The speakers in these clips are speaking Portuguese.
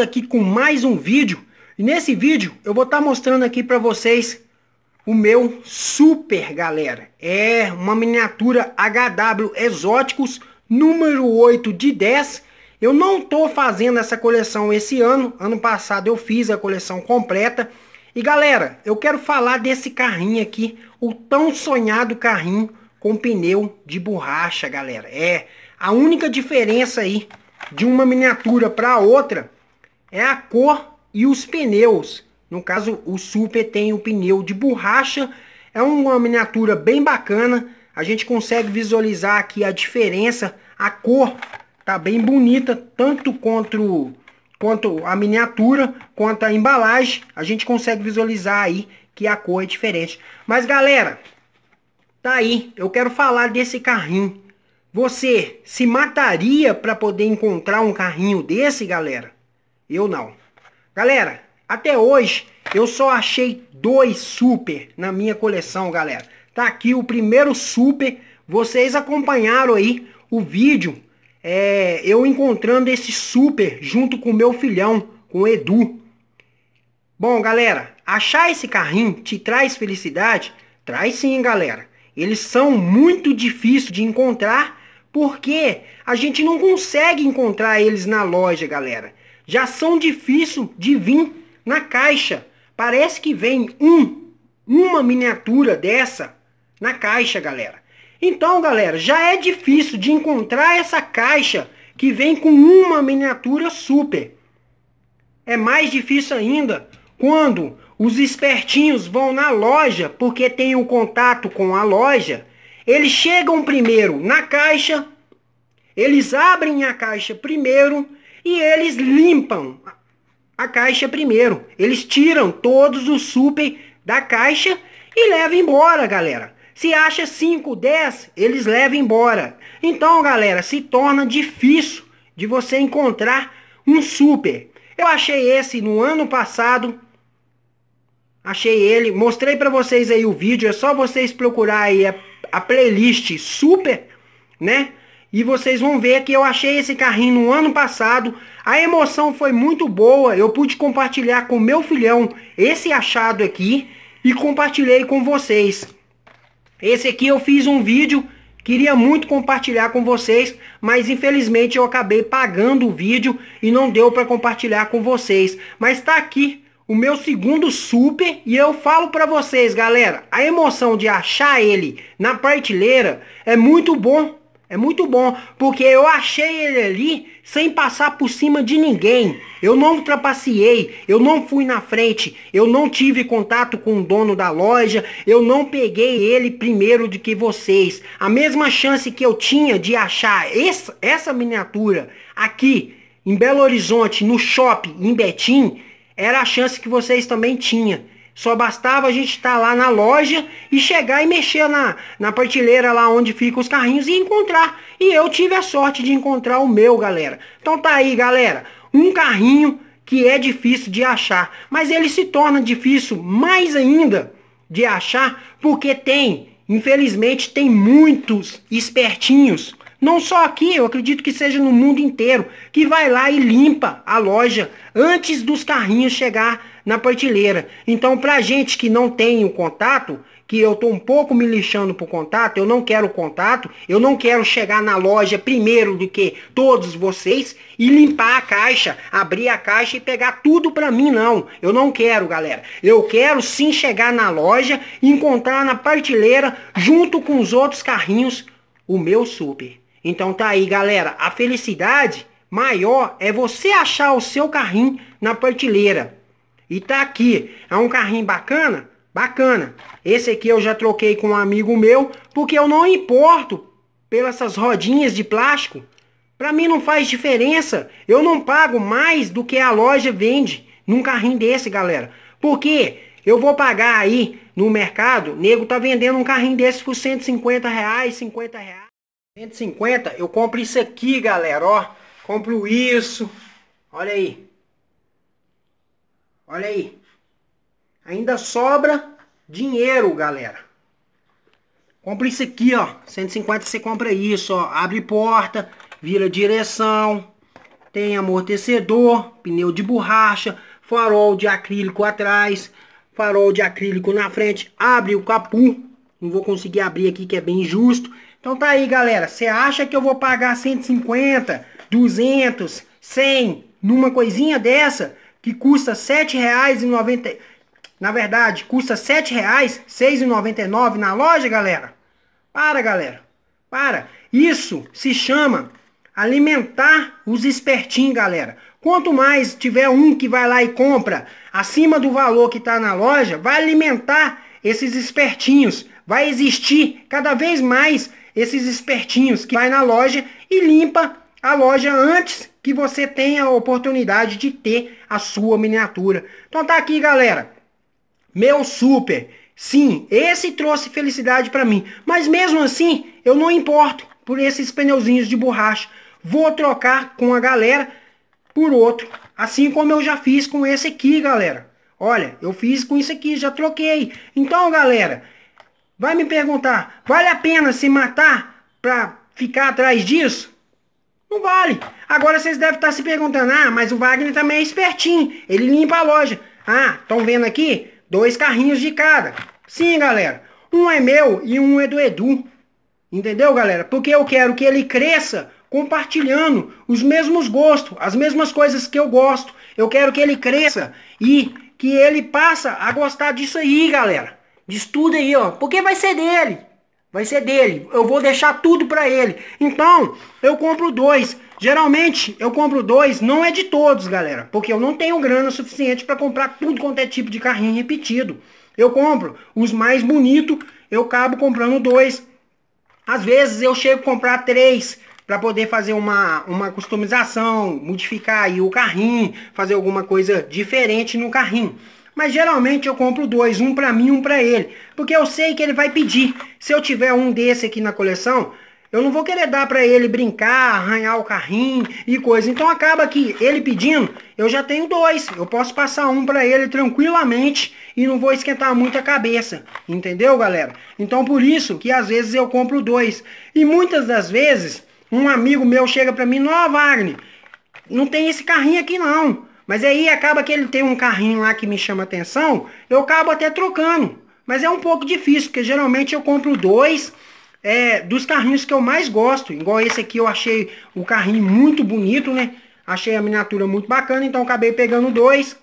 aqui com mais um vídeo. E nesse vídeo eu vou estar tá mostrando aqui para vocês o meu super, galera. É uma miniatura HW Exóticos número 8 de 10. Eu não tô fazendo essa coleção esse ano. Ano passado eu fiz a coleção completa. E galera, eu quero falar desse carrinho aqui, o tão sonhado carrinho com pneu de borracha, galera. É a única diferença aí de uma miniatura para outra é a cor e os pneus. No caso, o Super tem o um pneu de borracha. É uma miniatura bem bacana. A gente consegue visualizar aqui a diferença. A cor tá bem bonita, tanto quanto, quanto a miniatura, quanto a embalagem. A gente consegue visualizar aí que a cor é diferente. Mas galera, tá aí. Eu quero falar desse carrinho. Você se mataria para poder encontrar um carrinho desse, galera? Eu não. Galera, até hoje eu só achei dois super na minha coleção, galera. Tá aqui o primeiro super. Vocês acompanharam aí o vídeo. É, eu encontrando esse super junto com meu filhão, com o Edu. Bom, galera, achar esse carrinho te traz felicidade? Traz sim, galera. Eles são muito difíceis de encontrar porque a gente não consegue encontrar eles na loja, galera já são difíceis de vir na caixa. Parece que vem um, uma miniatura dessa na caixa, galera. Então, galera, já é difícil de encontrar essa caixa que vem com uma miniatura super. É mais difícil ainda quando os espertinhos vão na loja, porque tem o um contato com a loja, eles chegam primeiro na caixa, eles abrem a caixa primeiro e eles limpam a caixa primeiro. Eles tiram todos os super da caixa e levam embora, galera. Se acha 5, 10, eles levam embora. Então, galera, se torna difícil de você encontrar um super. Eu achei esse no ano passado. Achei ele, mostrei para vocês aí o vídeo, é só vocês procurar aí a, a playlist super, né? E vocês vão ver que eu achei esse carrinho no ano passado. A emoção foi muito boa. Eu pude compartilhar com meu filhão esse achado aqui. E compartilhei com vocês. Esse aqui eu fiz um vídeo. Queria muito compartilhar com vocês, mas infelizmente eu acabei pagando o vídeo e não deu para compartilhar com vocês. Mas está aqui o meu segundo super e eu falo para vocês, galera, a emoção de achar ele na prateleira é muito bom é muito bom, porque eu achei ele ali sem passar por cima de ninguém. Eu não ultrapassei, eu não fui na frente, eu não tive contato com o dono da loja, eu não peguei ele primeiro do que vocês. A mesma chance que eu tinha de achar essa, essa miniatura aqui em Belo Horizonte, no shopping, em Betim, era a chance que vocês também tinham. Só bastava a gente estar tá lá na loja e chegar e mexer na, na prateleira lá onde ficam os carrinhos e encontrar. E eu tive a sorte de encontrar o meu, galera. Então tá aí, galera. Um carrinho que é difícil de achar. Mas ele se torna difícil mais ainda de achar porque tem, infelizmente, tem muitos espertinhos. Não só aqui, eu acredito que seja no mundo inteiro, que vai lá e limpa a loja antes dos carrinhos chegar na prateleira. Então, para gente que não tem o contato, que eu estou um pouco me lixando por contato, eu não quero contato, eu não quero chegar na loja primeiro do que todos vocês e limpar a caixa, abrir a caixa e pegar tudo para mim, não. Eu não quero, galera. Eu quero sim chegar na loja e encontrar na prateleira, junto com os outros carrinhos, o meu super. Então tá aí, galera. A felicidade maior é você achar o seu carrinho na prateleira. E tá aqui. É um carrinho bacana? Bacana. Esse aqui eu já troquei com um amigo meu, porque eu não importo pelas essas rodinhas de plástico. Pra mim não faz diferença. Eu não pago mais do que a loja vende num carrinho desse, galera. Porque eu vou pagar aí no mercado, nego tá vendendo um carrinho desse por 150 reais, 50 reais. 150, eu compro isso aqui, galera, ó. Compro isso. Olha aí. Olha aí. Ainda sobra dinheiro, galera. Compra isso aqui, ó. 150 você compra isso, ó. Abre porta, vira direção. Tem amortecedor, pneu de borracha, farol de acrílico atrás, farol de acrílico na frente. Abre o capu. Não vou conseguir abrir aqui que é bem justo. Então tá aí, galera. Você acha que eu vou pagar 150, 200, 100 numa coisinha dessa? que custa R$ 7,90. Na verdade, custa R$ 7,00, na loja, galera. Para, galera. Para. Isso se chama alimentar os espertinhos, galera. Quanto mais tiver um que vai lá e compra acima do valor que está na loja, vai alimentar esses espertinhos. Vai existir cada vez mais esses espertinhos que vai na loja e limpa a loja antes que você tenha a oportunidade de ter a sua miniatura. Então tá aqui, galera. Meu super. Sim, esse trouxe felicidade para mim. Mas mesmo assim, eu não importo por esses pneuzinhos de borracha. Vou trocar com a galera por outro. Assim como eu já fiz com esse aqui, galera. Olha, eu fiz com isso aqui, já troquei. Então, galera, vai me perguntar, vale a pena se matar para ficar atrás disso? Não vale. Agora vocês devem estar se perguntando, ah, mas o Wagner também é espertinho, ele limpa a loja. Ah, estão vendo aqui? Dois carrinhos de cada. Sim, galera. Um é meu e um é do Edu. Entendeu, galera? Porque eu quero que ele cresça compartilhando os mesmos gostos, as mesmas coisas que eu gosto. Eu quero que ele cresça e que ele passa a gostar disso aí, galera. Disso tudo aí, ó. Porque vai ser dele. Vai ser dele. Eu vou deixar tudo para ele. Então, eu compro dois. Geralmente, eu compro dois, não é de todos, galera. Porque eu não tenho grana suficiente para comprar tudo quanto é tipo de carrinho repetido. Eu compro os mais bonitos, eu acabo comprando dois. Às vezes, eu chego a comprar três para poder fazer uma, uma customização, modificar aí o carrinho, fazer alguma coisa diferente no carrinho. Mas geralmente eu compro dois, um para mim um para ele. Porque eu sei que ele vai pedir. Se eu tiver um desse aqui na coleção, eu não vou querer dar para ele brincar, arranhar o carrinho e coisa. Então acaba que ele pedindo, eu já tenho dois. Eu posso passar um para ele tranquilamente e não vou esquentar muito a cabeça. Entendeu, galera? Então por isso que às vezes eu compro dois. E muitas das vezes, um amigo meu chega para mim, ó Wagner, não tem esse carrinho aqui não. Mas aí acaba que ele tem um carrinho lá que me chama atenção, eu acabo até trocando. Mas é um pouco difícil, porque geralmente eu compro dois é, dos carrinhos que eu mais gosto. Igual esse aqui eu achei o carrinho muito bonito, né? Achei a miniatura muito bacana, então acabei pegando dois.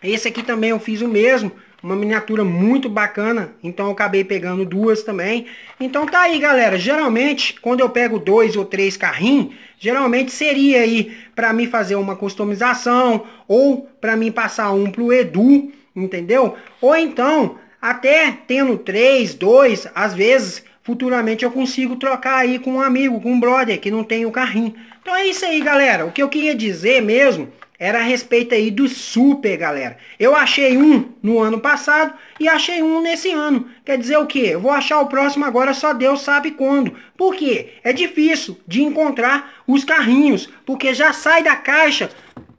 Esse aqui também eu fiz o mesmo uma miniatura muito bacana, então acabei pegando duas também. Então tá aí, galera. Geralmente, quando eu pego dois ou três carrinhos, geralmente seria aí para mim fazer uma customização ou para mim passar um pro Edu, entendeu? Ou então, até tendo três, dois, às vezes futuramente eu consigo trocar aí com um amigo, com um brother que não tem o carrinho. Então é isso aí, galera. O que eu queria dizer mesmo era a respeito aí do super, galera. Eu achei um no ano passado e achei um nesse ano. Quer dizer o quê? Eu vou achar o próximo agora só Deus sabe quando. Por quê? É difícil de encontrar os carrinhos, porque já sai da caixa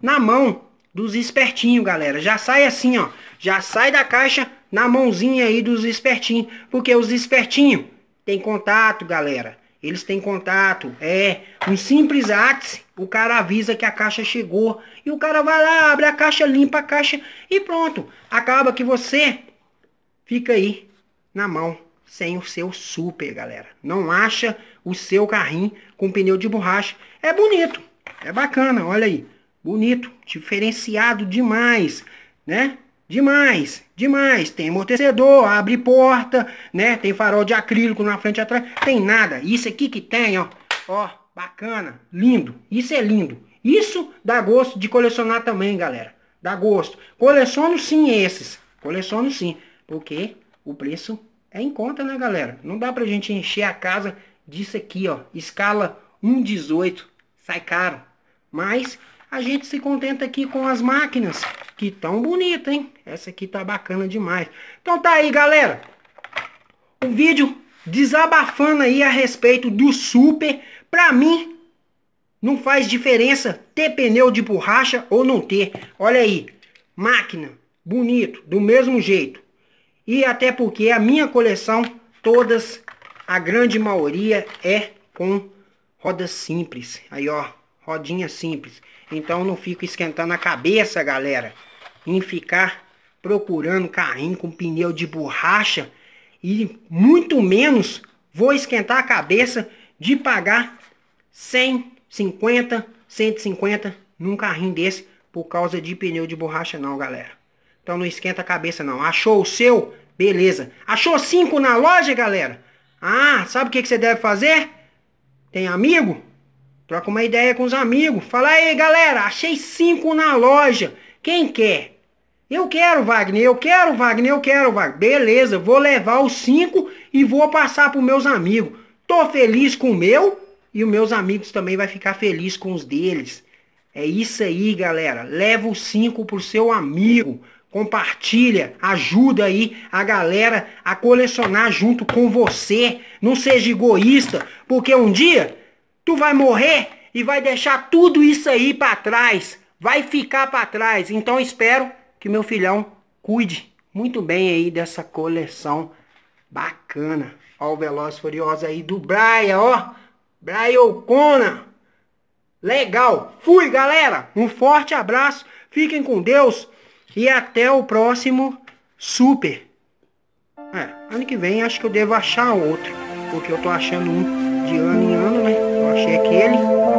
na mão dos espertinhos, galera. Já sai assim, ó. Já sai da caixa na mãozinha aí dos espertinhos, porque os espertinhos têm contato, galera. Eles têm contato. É, um simples átice o cara avisa que a caixa chegou. E o cara vai lá, abre a caixa, limpa a caixa e pronto. Acaba que você fica aí na mão sem o seu super, galera. Não acha o seu carrinho com pneu de borracha. É bonito, é bacana, olha aí. Bonito, diferenciado demais, né? Demais, demais. Tem amortecedor, abre porta, né? Tem farol de acrílico na frente e atrás. Tem nada. Isso aqui que tem, ó. Ó. Bacana, lindo. Isso é lindo. Isso dá gosto de colecionar também, galera. Dá gosto. Coleciono sim esses. Coleciono sim. Porque o preço é em conta, né, galera? Não dá pra gente encher a casa disso aqui, ó. Escala 1,18. Sai caro. Mas a gente se contenta aqui com as máquinas. Que tão bonita, hein? Essa aqui tá bacana demais. Então tá aí, galera. O vídeo desabafando aí a respeito do Super para mim, não faz diferença ter pneu de borracha ou não ter. Olha aí, máquina, bonito, do mesmo jeito. E até porque a minha coleção, todas, a grande maioria é com rodas simples. Aí ó, rodinha simples. Então não fico esquentando a cabeça, galera, em ficar procurando carrinho com pneu de borracha e muito menos vou esquentar a cabeça de pagar 100, 50, 150 num carrinho desse por causa de pneu de borracha não, galera. Então não esquenta a cabeça não. Achou o seu? Beleza. Achou 5 na loja, galera? Ah, sabe o que, que você deve fazer? Tem amigo? Troca uma ideia com os amigos. Fala aí, galera, achei 5 na loja. Quem quer? Eu quero, Wagner, eu quero, Wagner, eu quero, Wagner. Beleza, vou levar os 5 e vou passar para os meus amigos. Tô feliz com o meu e os meus amigos também vai ficar feliz com os deles. É isso aí, galera. Leva o 5 pro seu amigo. Compartilha, ajuda aí a galera a colecionar junto com você. Não seja egoísta, porque um dia tu vai morrer e vai deixar tudo isso aí para trás. Vai ficar para trás. Então espero que meu filhão cuide muito bem aí dessa coleção bacana. Ó o Veloz Furiosa aí do Braia, ó. Braiocona. Legal. Fui, galera. Um forte abraço. Fiquem com Deus. E até o próximo Super. É, ano que vem acho que eu devo achar outro. Porque eu tô achando um de ano em ano, né? Eu achei aquele.